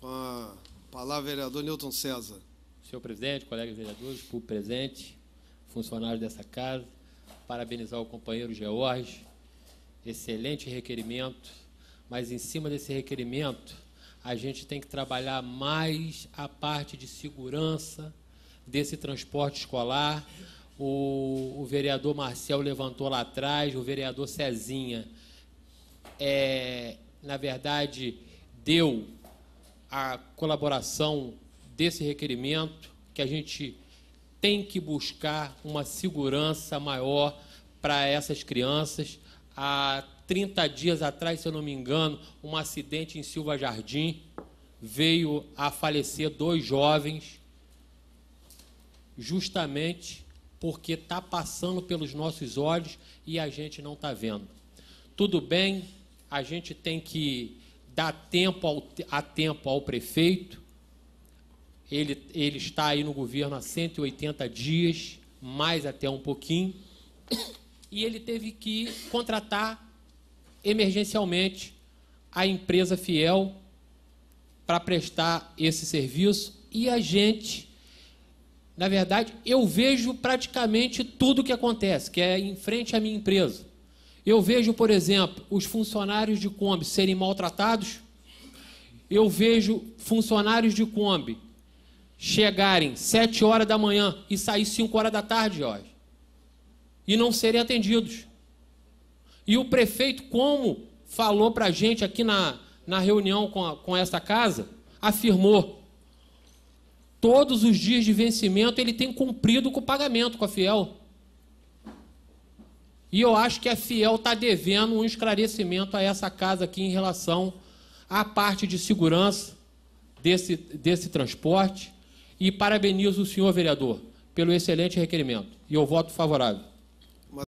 com a, palavra vereador Newton César. Senhor presidente, colegas vereadores, público presente, funcionários dessa casa, parabenizar o companheiro George. Excelente requerimento, mas em cima desse requerimento, a gente tem que trabalhar mais a parte de segurança desse transporte escolar. O, o vereador Marcel levantou lá atrás, o vereador Cezinha, é, na verdade, deu a colaboração desse requerimento, que a gente tem que buscar uma segurança maior para essas crianças. Há 30 dias atrás, se eu não me engano, um acidente em Silva Jardim veio a falecer dois jovens, justamente porque está passando pelos nossos olhos e a gente não está vendo. Tudo bem, a gente tem que dá tempo ao, a tempo ao prefeito. Ele, ele está aí no governo há 180 dias, mais até um pouquinho. E ele teve que contratar emergencialmente a empresa Fiel para prestar esse serviço. E a gente, na verdade, eu vejo praticamente tudo o que acontece, que é em frente à minha empresa. Eu vejo, por exemplo, os funcionários de Kombi serem maltratados. Eu vejo funcionários de Kombi chegarem 7 horas da manhã e sair 5 horas da tarde, ó, e não serem atendidos. E o prefeito, como falou para a gente aqui na, na reunião com, a, com essa casa, afirmou: todos os dias de vencimento ele tem cumprido com o pagamento com a Fiel. E eu acho que a é Fiel está devendo um esclarecimento a essa casa aqui em relação à parte de segurança desse, desse transporte. E parabenizo o senhor vereador pelo excelente requerimento. E eu voto favorável.